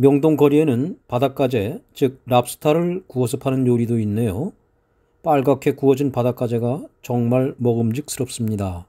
명동 거리에는 바닷가재, 즉 랍스타를 구워서 파는 요리도 있네요. 빨갛게 구워진 바닷가재가 정말 먹음직스럽습니다.